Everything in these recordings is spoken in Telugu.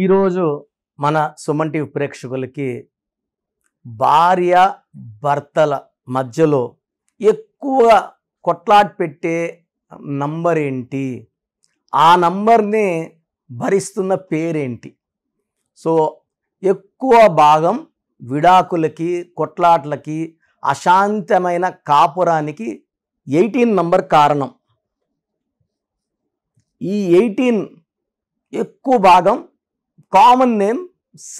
ఈరోజు మన సుమన్ టీవీ ప్రేక్షకులకి భార్య భర్తల మధ్యలో ఎక్కువ కొట్లాట్ పెట్టే నంబర్ ఏంటి ఆ నంబర్ని భరిస్తున్న పేరేంటి సో ఎక్కువ భాగం విడాకులకి కొట్లాట్లకి అశాంతమైన కాపురానికి ఎయిటీన్ నంబర్ కారణం ఈ ఎయిటీన్ ఎక్కువ భాగం కామన్ నేమ్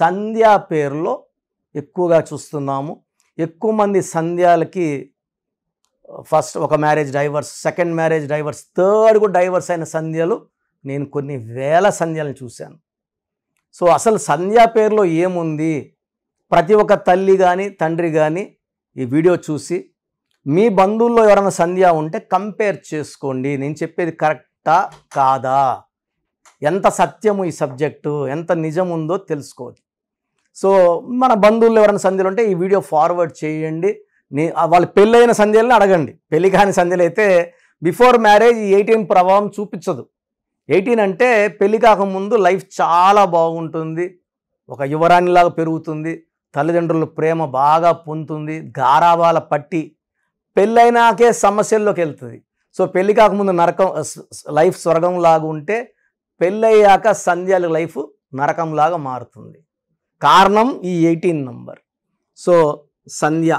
సంధ్యా పేరులో ఎక్కువగా చూస్తున్నాము ఎక్కువ మంది సంధ్యాలకి ఫస్ట్ ఒక marriage divorce second marriage divorce third కూడా డైవర్స్ అయిన సంధ్యలు నేను కొన్ని వేల సంధ్యలను చూశాను సో అసలు సంధ్యా పేరులో ఏముంది ప్రతి ఒక్క తల్లి కానీ తండ్రి కానీ ఈ వీడియో చూసి మీ బంధువుల్లో ఎవరైనా సంధ్య ఉంటే కంపేర్ చేసుకోండి నేను చెప్పేది కరెక్టా కాదా ఎంత సత్యము ఈ సబ్జెక్టు ఎంత నిజం ఉందో తెలుసుకోవచ్చు సో మన బంధువులు ఎవరైనా సంధ్యలు ఉంటే ఈ వీడియో ఫార్వర్డ్ చేయండి నీ వాళ్ళు పెళ్ళైన సంధ్యలను అడగండి పెళ్లి కాని సంధ్యలు అయితే బిఫోర్ మ్యారేజ్ ఎయిటీన్ ప్రభావం చూపించదు ఎయిటీన్ అంటే పెళ్లి కాకముందు లైఫ్ చాలా బాగుంటుంది ఒక యువరాణిలాగా పెరుగుతుంది తల్లిదండ్రుల ప్రేమ బాగా పొందుతుంది గారాబాల పట్టి పెళ్ళైనాకే సమస్యల్లోకి వెళ్తుంది సో పెళ్లి కాకముందు నరకం లైఫ్ స్వర్గం లాగా ఉంటే పెళ్ళయ్యాక సంధ్యాల లైఫ్ నరకంలాగా మారుతుంది కారణం ఈ eighteen number so Sandhya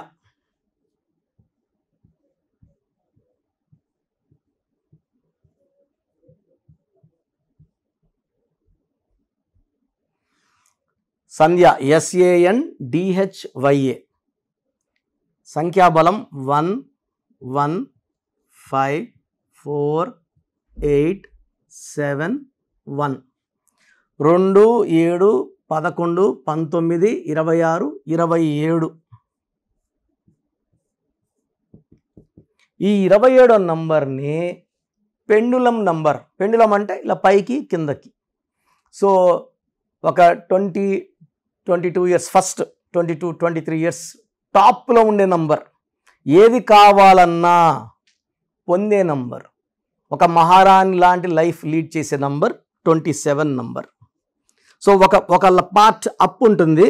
Sandhya S A N D H Y A సంఖ్యాబలం one one five four eight seven one రెండు ఏడు పదకొండు పంతొమ్మిది ఇరవై ఆరు ఇరవై ఏడు ఈ ఇరవై ఏడో నంబర్ని పెండులం నంబర్ పెండులం అంటే ఇలా పైకి కిందకి సో ఒక twenty twenty two years first twenty two twenty three years టాప్లో ఉండే నంబర్ ఏది కావాలన్నా పొందే నంబర్ ఒక మహారాణి లాంటి లైఫ్ లీడ్ చేసే number twenty seven number so ఒక ఒక పార్ట్ అప్ ఉంటుంది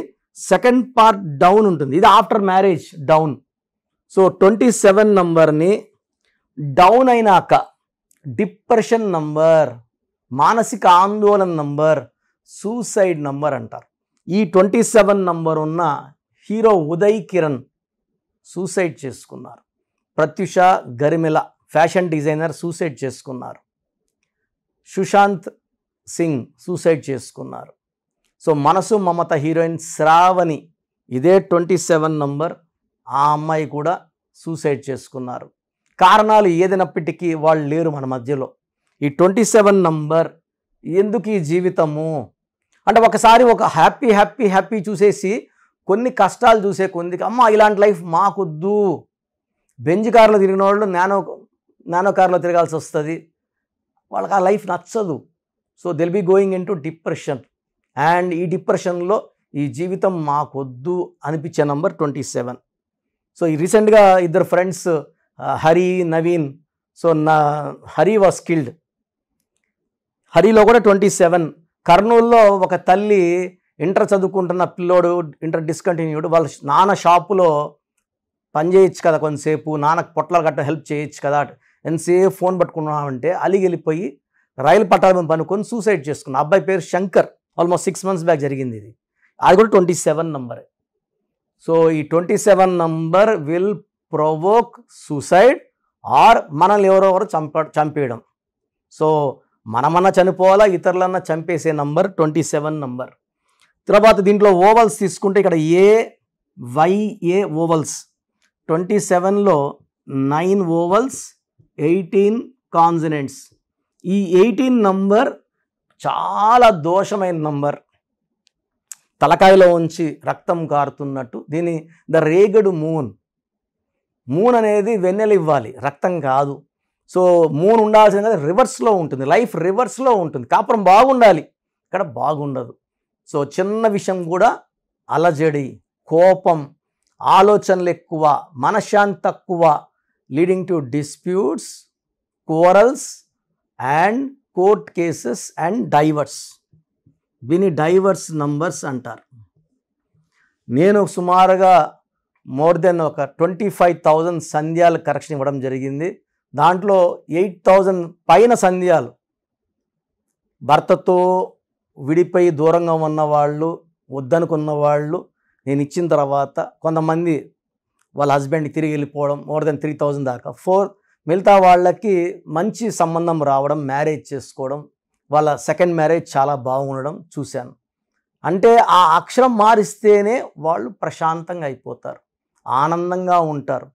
సెకండ్ పార్ట్ డౌన్ ఉంటుంది ఇది after marriage down so twenty seven నంబర్ని డౌన్ అయినాక డిప్రెషన్ నంబర్ మానసిక ఆందోళన నంబర్ సూసైడ్ నంబర్ అంటారు ఈ ట్వంటీ సెవెన్ నంబర్ ఉన్న హీరో ఉదయ్ కిరణ్ సూసైడ్ చేసుకున్నారు Pratyusha Garimella fashion designer suicide చేసుకున్నారు సుశాంత్ సింగ్ సూసైడ్ చేసుకున్నారు సో మనసు మమత హీరోయిన్ శ్రావణి ఇదే ట్వంటీ సెవెన్ నంబర్ ఆ అమ్మాయి కూడా సూసైడ్ చేసుకున్నారు కారణాలు ఏదైనప్పటికీ వాళ్ళు లేరు మన మధ్యలో ఈ ట్వంటీ సెవెన్ నంబర్ ఎందుకు ఈ జీవితము అంటే ఒకసారి ఒక హ్యాపీ హ్యాపీ హ్యాపీ చూసేసి కొన్ని కష్టాలు చూసే కొందికి అమ్మ ఇలాంటి లైఫ్ మాకొద్దు బెంజ్ కార్లో తిరిగిన వాళ్ళు నానో నానో కార్లో తిరగాల్సి వస్తుంది వాళ్ళకి ఆ లైఫ్ నచ్చదు so they'll be going into depression and ఈ డిప్రెషన్లో ఈ జీవితం మాకొద్దు అనిపించే నంబర్ ట్వంటీ సెవెన్ సో ఈ రీసెంట్గా ఇద్దరు friends uh, Hari Naveen so నా హరి వాస్ కిల్డ్ హరిలో కూడా ట్వంటీ సెవెన్ కర్నూలులో ఒక తల్లి ఇంటర్ చదువుకుంటున్న పిల్లోడు ఇంటర్ డిస్కంటిన్యూడ్ వాళ్ళ నాన్న షాపులో పని చేయొచ్చు కదా కొంతసేపు నాన్నకు పొట్లాలు గట్ట హెల్ప్ చేయొచ్చు కదా ఎంతసేపు ఫోన్ పట్టుకున్నామంటే అలిగి వెళ్ళిపోయి రైలు పట్టాల మీద పనుకొని సూసైడ్ చేసుకున్న అబ్బాయి పేరు Shankar almost six months back జరిగింది ఇది అది కూడా ట్వంటీ సెవెన్ నంబర్ సో ఈ twenty seven number will provoke suicide or మనల్ని ఎవరు చంప చంపేయడం సో మనమన్నా చనిపోవాలా ఇతరులన్నా చంపేసే నంబర్ ట్వంటీ సెవెన్ నంబర్ తర్వాత దీంట్లో ఓవల్స్ తీసుకుంటే ఇక్కడ ఏ వైఏ ఓవల్స్ ట్వంటీ సెవెన్లో నైన్ ఓవల్స్ ఎయిటీన్ కాన్సనెంట్స్ ఈ ఎయిటీన్ నంబర్ చాలా దోషమైన నంబర్ తలకాయలో ఉంచి రక్తం కారుతున్నట్టు దీని ద రేగడు మూన్ మూన్ అనేది వెన్నెలు ఇవ్వాలి రక్తం కాదు సో మూన్ ఉండాల్సింది రివర్స్లో ఉంటుంది లైఫ్ రివర్స్లో ఉంటుంది కాపురం బాగుండాలి ఇక్కడ బాగుండదు సో చిన్న విషయం కూడా అలజడి కోపం ఆలోచనలు ఎక్కువ మనశ్శాంతి తక్కువ leading to disputes quarrels and court cases and divorce దీని డైవర్స్ నంబర్స్ అంటారు నేను సుమారుగా మోర్ దెన్ ఒక ట్వంటీ ఫైవ్ థౌజండ్ సంధ్యాలు కరెక్షన్ ఇవ్వడం జరిగింది దాంట్లో ఎయిట్ థౌజండ్ పైన సంధ్యాలు భర్తతో విడిపోయి దూరంగా ఉన్నవాళ్ళు వద్దనుకున్న వాళ్ళు నేను ఇచ్చిన తర్వాత కొంతమంది వాళ్ళ హస్బెండ్కి తిరిగి వెళ్ళిపోవడం మోర్ దెన్ త్రీ థౌజండ్ దాకా ఫోర్ మిగతా వాళ్ళకి మంచి సంబంధం రావడం మ్యారేజ్ చేసుకోవడం వాళ్ళ సెకండ్ మ్యారేజ్ చాలా బాగుండడం చూశాను అంటే ఆ అక్షరం మారిస్తేనే వాళ్ళు ప్రశాంతంగా అయిపోతారు ఆనందంగా ఉంటారు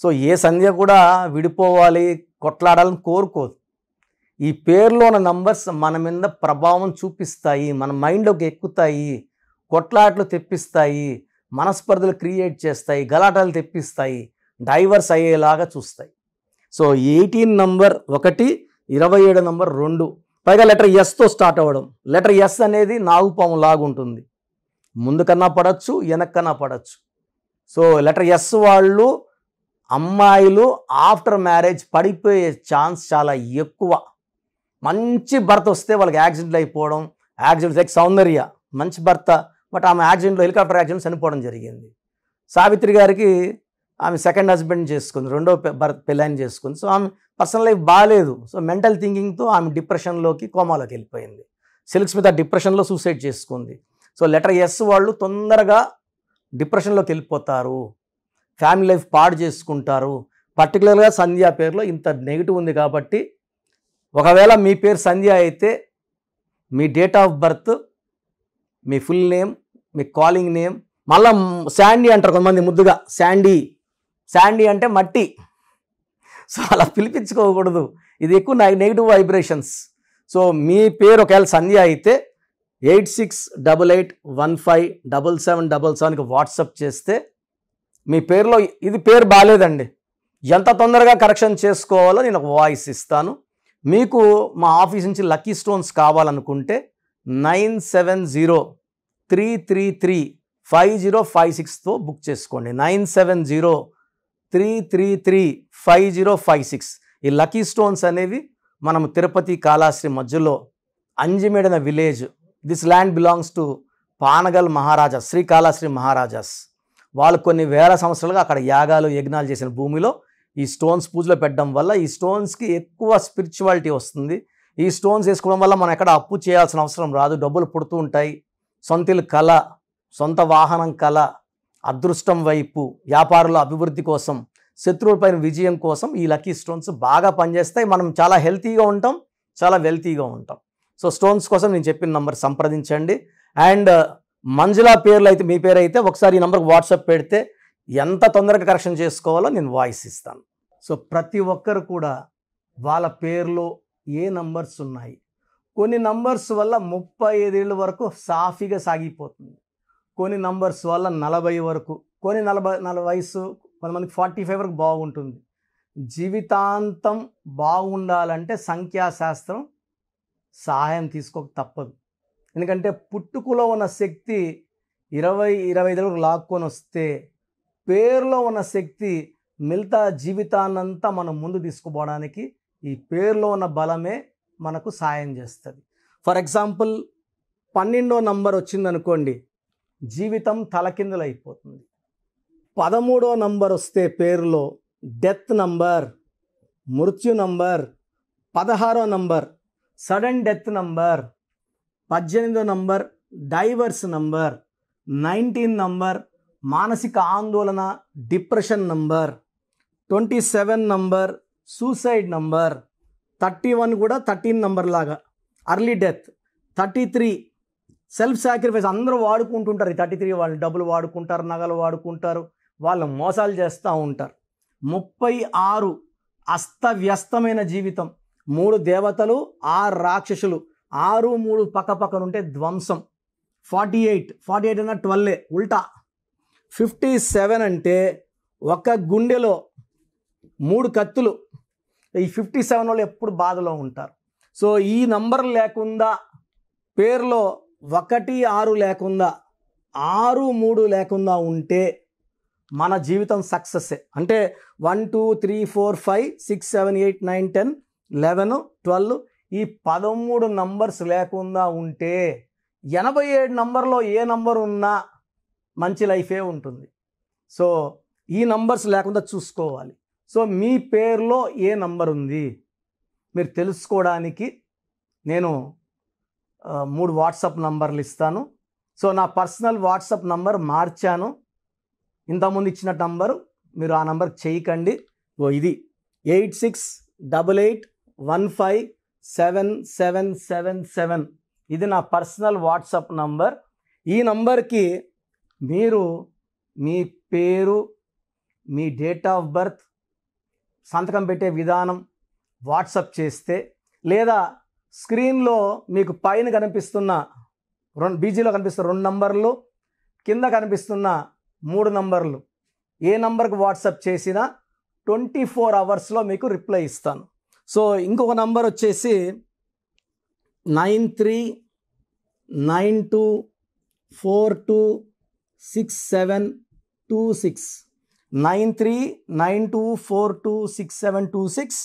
సో ఏ సంధ్య కూడా విడిపోవాలి కొట్లాడాలని కోరుకోదు ఈ పేర్లో ఉన్న నంబర్స్ మన మీద ప్రభావం చూపిస్తాయి మన మైండ్లోకి ఎక్కుతాయి కొట్లాట్లు తెప్పిస్తాయి మనస్పర్ధలు క్రియేట్ చేస్తాయి గలాటాలు తెప్పిస్తాయి డైవర్స్ అయ్యేలాగా చూస్తాయి సో ఎయిటీన్ నంబర్ ఒకటి ఇరవై ఏడు నంబర్ రెండు పైగా లెటర్ ఎస్తో స్టార్ట్ అవ్వడం లెటర్ ఎస్ అనేది నాగుపాము లాగుంటుంది ముందుకన్నా పడచ్చు వెనక్కన్నా పడచ్చు సో లెటర్ ఎస్ వాళ్ళు అమ్మాయిలు ఆఫ్టర్ మ్యారేజ్ పడిపోయే ఛాన్స్ చాలా ఎక్కువ మంచి భర్త వస్తే వాళ్ళకి యాక్సిడెంట్లు అయిపోవడం యాక్సిడెంట్ లైక్ సౌందర్య మంచి భర్త బట్ ఆమె యాక్సిడెంట్లో హెలికాప్టర్ యాక్సిడెంట్ చనిపోవడం జరిగింది సావిత్రి గారికి ఆమె సెకండ్ హస్బెండ్ చేసుకుంది రెండో భర్త పెళ్ళాన్ని చేసుకుంది సో ఆమె పర్సనల్ లైఫ్ బాగాలేదు సో మెంటల్ థింకింగ్తో ఆమె డిప్రెషన్లోకి కోమాలోకి వెళ్ళిపోయింది సిల్క్ స్మిత డిప్రెషన్లో సూసైడ్ చేసుకుంది సో లెటర్ ఎస్ వాళ్ళు తొందరగా డిప్రెషన్లోకి వెళ్ళిపోతారు ఫ్యామిలీ లైఫ్ పాడు చేసుకుంటారు పర్టికులర్గా సంధ్య పేరులో ఇంత నెగిటివ్ ఉంది కాబట్టి ఒకవేళ మీ పేరు సంధ్య అయితే మీ డేట్ ఆఫ్ బర్త్ మీ ఫుల్ నేమ్ మీ కాలింగ్ నేమ్ మళ్ళీ శాండీ అంటారు కొంతమంది ముద్దుగా శాండీ శాండీ అంటే మట్టి సో అలా పిలిపించుకోకూడదు ఇది ఎక్కువ నెగిటివ్ వైబ్రేషన్స్ సో మీ పేరు ఒకవేళ సంధ్య అయితే eight six double eight one five double seven double సెవెన్కి వాట్సప్ చేస్తే మీ పేరులో ఇది పేరు బాగాలేదండి ఎంత తొందరగా కరెక్షన్ చేసుకోవాలో నేను ఒక వాయిస్ ఇస్తాను మీకు మా ఆఫీస్ నుంచి లక్కీ స్టోన్స్ కావాలనుకుంటే nine seven zero three three three five zero five సిక్స్తో బుక్ చేసుకోండి nine seven zero three three three five zero five six ఈ లక్కీ స్టోన్స్ అనేవి మనం తిరుపతి కాళాశ్రీ మధ్యలో అంజిమేడన village this land belongs to Panagal Maharaja Shri Kalashri Maharajas వాళ్ళు కొన్ని వేల సంవత్సరాలుగా అక్కడ యాగాలు యజ్ఞాలు చేసిన భూమిలో ఈ స్టోన్స్ పూజలో పెట్టడం వల్ల ఈ స్టోన్స్కి ఎక్కువ స్పిరిచువాలిటీ వస్తుంది ఈ స్టోన్స్ వేసుకోవడం వల్ల మనం ఎక్కడ అప్పు చేయాల్సిన అవసరం రాదు డబ్బులు పుడుతూ ఉంటాయి సొంతలు కళ సొంత వాహనం కళ అదృష్టం వైపు వ్యాపారుల అభివృద్ధి కోసం శత్రువులపైన విజయం కోసం ఈ లక్కీ స్టోన్స్ బాగా పనిచేస్తాయి మనం చాలా హెల్తీగా ఉంటాం చాలా వెల్తీగా ఉంటాం సో స్టోన్స్ కోసం నేను చెప్పిన నంబర్ సంప్రదించండి అండ్ మంజుల పేర్లు అయితే మీ పేరు అయితే ఒకసారి ఈ నంబర్కి వాట్సాప్ పెడితే ఎంత తొందరగా కరెక్షన్ చేసుకోవాలో నేను వాయిస్ ఇస్తాను సో ప్రతి ఒక్కరు కూడా వాళ్ళ పేర్లో ఏ నంబర్స్ ఉన్నాయి కొన్ని నంబర్స్ వల్ల ముప్పై ఐదేళ్ళ వరకు సాఫీగా సాగిపోతుంది కొన్ని నంబర్స్ వల్ల నలభై వరకు కొన్ని నలభై నలభై వయసు కొంతమందికి ఫార్టీ ఫైవ్ వరకు బాగుంటుంది జీవితాంతం బాగుండాలంటే సంఖ్యాశాస్త్రం సహాయం తీసుకోక తప్పదు ఎందుకంటే పుట్టుకలో ఉన్న శక్తి ఇరవై ఇరవై ఐదు వరకు లాక్కొని వస్తే పేరులో ఉన్న శక్తి మిగతా జీవితాన్నంతా మనం ముందు తీసుకుపోవడానికి ఈ పేరులో ఉన్న బలమే మనకు సాయం చేస్తుంది ఫర్ ఎగ్జాంపుల్ పన్నెండో నంబర్ వచ్చిందనుకోండి జీవితం తలకిందులైపోతుంది పదమూడో నంబర్ వస్తే పేరులో డెత్ నంబర్ మృత్యు నంబర్ పదహారో నంబర్ సడన్ డెత్ నంబర్ పద్దెనిమిదో number divorce number nineteen number మానసిక ఆందోళన depression number twenty seven number suicide number thirty one కూడా థర్టీన్ నంబర్ లాగా early death thirty three self sacrifice అందరూ వాడుకుంటుంటారు ఈ థర్టీ త్రీ వాళ్ళు డబ్బులు వాడుకుంటారు నగలు వాడుకుంటారు వాళ్ళు మోసాలు చేస్తూ ఉంటారు ముప్పై ఆరు అస్తవ్యస్తమైన జీవితం మూడు దేవతలు ఆరు రాక్షసులు ఆరు మూడు పక్క పక్కనుంటే ధ్వంసం ఫార్టీ ఎయిట్ ఫార్టీ ఎయిట్ అన్న ట్వెల్వే ఉల్టా ఫిఫ్టీ సెవెన్ అంటే ఒక గుండెలో మూడు కత్తులు ఈ ఫిఫ్టీ సెవెన్ వాళ్ళు ఎప్పుడు బాధలో ఉంటారు సో ఈ నంబర్ లేకుండా పేర్లో ఒకటి ఆరు లేకుండా ఆరు మూడు లేకుండా ఉంటే మన జీవితం సక్సెస్ అంటే one two three four five six seven eight nine ten eleven twelve ఈ పదమూడు నంబర్స్ లేకుండా ఉంటే ఎనభై ఏడు నంబర్లో ఏ నంబర్ ఉన్నా మంచి లైఫే ఉంటుంది సో ఈ నంబర్స్ లేకుండా చూసుకోవాలి సో మీ పేరులో ఏ నంబర్ ఉంది మీరు తెలుసుకోవడానికి నేను మూడు వాట్సాప్ నంబర్లు ఇస్తాను సో నా పర్సనల్ వాట్సాప్ నంబర్ మార్చాను ఇంతకుముందు ఇచ్చిన నంబరు మీరు ఆ నంబర్ చేయకండి ఓ ఇది eight six double eight one five seven seven seven seven ఇది నా పర్సనల్ వాట్సాప్ నంబర్ ఈ నంబర్కి మీరు మీ పేరు మీ డేట్ ఆఫ్ బర్త్ సంతకం పెట్టే విధానం వాట్సప్ చేస్తే లేదా స్క్రీన్లో మీకు పైన కనిపిస్తున్న రెండు బీజీలో కనిపిస్తున్న రెండు నంబర్లు కింద కనిపిస్తున్న మూడు నంబర్లు ఏ నంబర్కి వాట్సాప్ చేసినా ట్వంటీ ఫోర్ అవర్స్లో మీకు రిప్లై ఇస్తాను సో ఇంకొక నంబర్ వచ్చేసి nine three nine two four two six seven two six nine three nine two four two six seven two six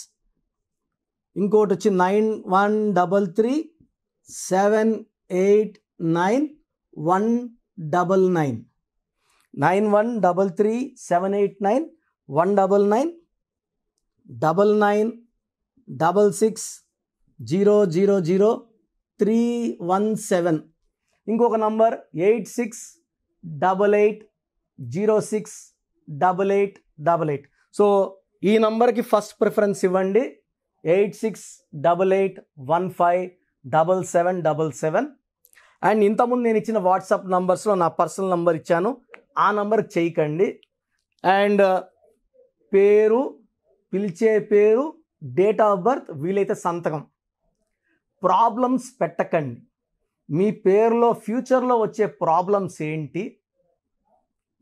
ఇంకోటి వచ్చి nine one double three seven eight nine one double nine nine one double three seven eight nine one double nine double nine double six zero zero zero three one seven ఇంకొక number eight six double eight zero six double eight double eight so ఈ నంబర్కి ఫస్ట్ ప్రిఫరెన్స్ ఇవ్వండి eight six double eight one five double seven double seven and ఇంతకుముందు నేను ఇచ్చిన వాట్సాప్ నంబర్స్లో నా పర్సనల్ నంబర్ ఇచ్చాను ఆ నంబర్కి చేయకండి అండ్ uh, పేరు పిలిచే పేరు డేట్ ఆఫ్ బర్త్ వీలైతే సంతకం ప్రాబ్లమ్స్ పెట్టకండి మీ పేరులో ఫ్యూచర్లో వచ్చే ప్రాబ్లమ్స్ ఏంటి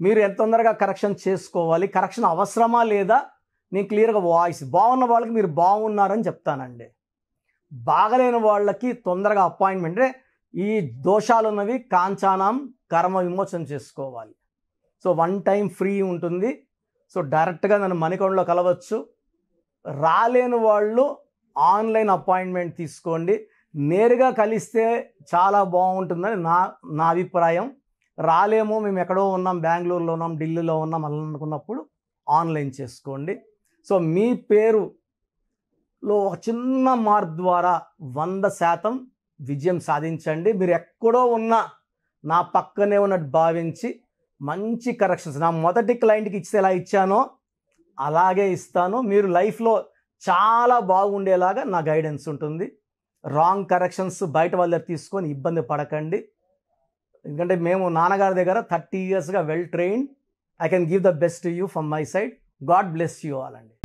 మీరు ఎంత తొందరగా కరెక్షన్ చేసుకోవాలి కరెక్షన్ అవసరమా లేదా నేను క్లియర్గా వాయిస్ బాగున్న వాళ్ళకి మీరు బాగున్నారని చెప్తానండి బాగలేని వాళ్ళకి తొందరగా అపాయింట్మెంట్ ఈ దోషాలు ఉన్నవి కాంచానం కర్మ విమోచన చేసుకోవాలి సో వన్ టైం ఫ్రీ ఉంటుంది సో డైరెక్ట్గా నన్ను మణికొండలో కలవచ్చు రాలేని వాళ్ళు ఆన్లైన్ అపాయింట్మెంట్ తీసుకోండి నేరుగా కలిస్తే చాలా బాగుంటుందని నా నా అభిప్రాయం రాలేమో మేము ఎక్కడో ఉన్నాం బెంగళూరులో ఉన్నాం ఢిల్లీలో ఉన్నాం అనుకున్నప్పుడు ఆన్లైన్ చేసుకోండి సో మీ పేరులో ఒక చిన్న మార్క్ ద్వారా వంద శాతం విజయం సాధించండి మీరు ఎక్కడో ఉన్న నా పక్కనే ఉన్నట్టు భావించి మంచి కరెక్షన్స్ నా మొదటి క్లయింట్కి ఇచ్చి ఎలా ఇచ్చానో అలాగే ఇస్తాను మీరు లైఫ్లో చాలా బాగుండేలాగా నా గైడెన్స్ ఉంటుంది రాంగ్ కరెక్షన్స్ బయట వాళ్ళ దగ్గర తీసుకొని ఇబ్బంది పడకండి ఎందుకంటే మేము నాన్నగారి దగ్గర థర్టీ ఇయర్స్గా well train I can give the best you from my side God bless you all అండి